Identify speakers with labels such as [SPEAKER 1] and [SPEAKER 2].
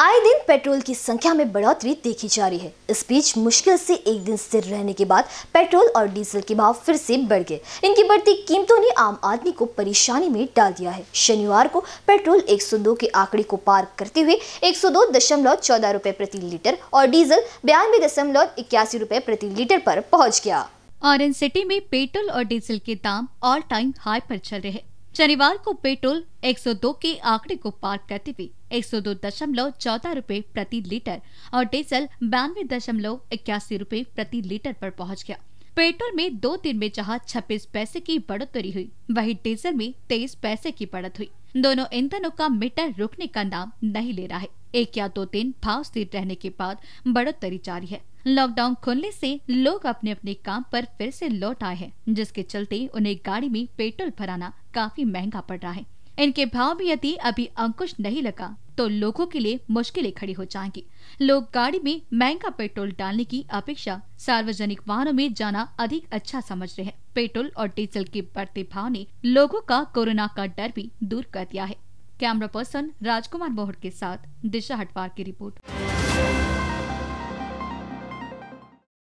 [SPEAKER 1] आए दिन पेट्रोल की संख्या में बढ़ोतरी देखी जा रही है इस बीच मुश्किल से एक दिन स्थिर रहने के बाद पेट्रोल और डीजल के भाव फिर से बढ़ गए इनकी बढ़ती कीमतों ने आम आदमी को परेशानी में डाल दिया है शनिवार को पेट्रोल 102 के आंकड़े को पार करते हुए एक सौ रुपए प्रति लीटर और डीजल बयानवे दशमलव रुपए प्रति लीटर आरोप पहुँच गया
[SPEAKER 2] ऑरेंज सिटी में पेट्रोल और डीजल के दाम ऑल टाइम हाई आरोप चल रहे शनिवार को पेट्रोल 102 के आंकड़े को पार करते हुए एक सौ दो दशमलव चौदह रूपए प्रति लीटर और डीजल बयानवे दशमलव इक्यासी रूपए प्रति लीटर पर पहुंच गया पेट्रोल में दो दिन में जहां 26 पैसे की बढ़ोतरी हुई वहीं डीजल में 23 पैसे की बढ़त हुई दोनों ईंधनों का मीटर रुकने का नाम नहीं ले रहा है एक या दो दिन भाव स्थिर रहने के बाद बढ़ोतरी जारी है लॉकडाउन खुलने से लोग अपने अपने काम पर फिर से लौट आए हैं जिसके चलते उन्हें गाड़ी में पेट्रोल भराना काफी महंगा पड़ रहा है इनके भाव में यदि अभी अंकुश नहीं लगा तो लोगों के लिए मुश्किलें खड़ी हो जाएंगी लोग गाड़ी में महंगा पेट्रोल डालने की अपेक्षा सार्वजनिक वाहनों में जाना अधिक अच्छा समझ रहे हैं पेट्रोल और डीजल के बढ़ते भाव ने लोगों का कोरोना का डर भी दूर कर दिया है कैमरा पर्सन राजकुमार मोहर के साथ दिशा हटवार की रिपोर्ट